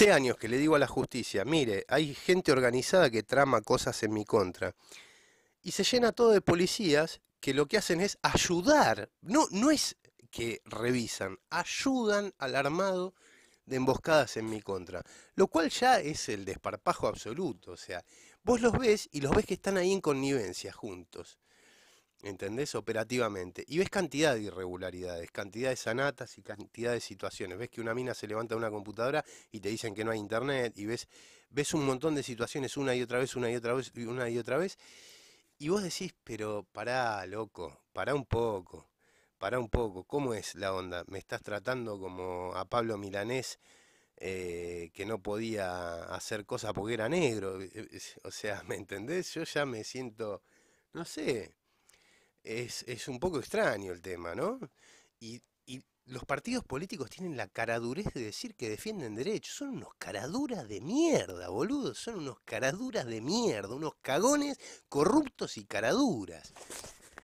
Hace años que le digo a la justicia, mire, hay gente organizada que trama cosas en mi contra. Y se llena todo de policías que lo que hacen es ayudar. No, no es que revisan, ayudan al armado de emboscadas en mi contra. Lo cual ya es el desparpajo absoluto. O sea, vos los ves y los ves que están ahí en connivencia juntos. ¿entendés? Operativamente. Y ves cantidad de irregularidades, cantidad de sanatas y cantidad de situaciones. Ves que una mina se levanta de una computadora y te dicen que no hay internet y ves, ves un montón de situaciones una y otra vez, una y otra vez, una y otra vez. Y vos decís, pero pará, loco, pará un poco, pará un poco, ¿cómo es la onda? ¿Me estás tratando como a Pablo Milanés? Eh, que no podía hacer cosas porque era negro, eh, eh, o sea, ¿me entendés? Yo ya me siento, no sé, es, es un poco extraño el tema, ¿no? Y, y los partidos políticos tienen la caradurez de decir que defienden derechos. Son unos caraduras de mierda, boludo. Son unos caraduras de mierda, unos cagones corruptos y caraduras.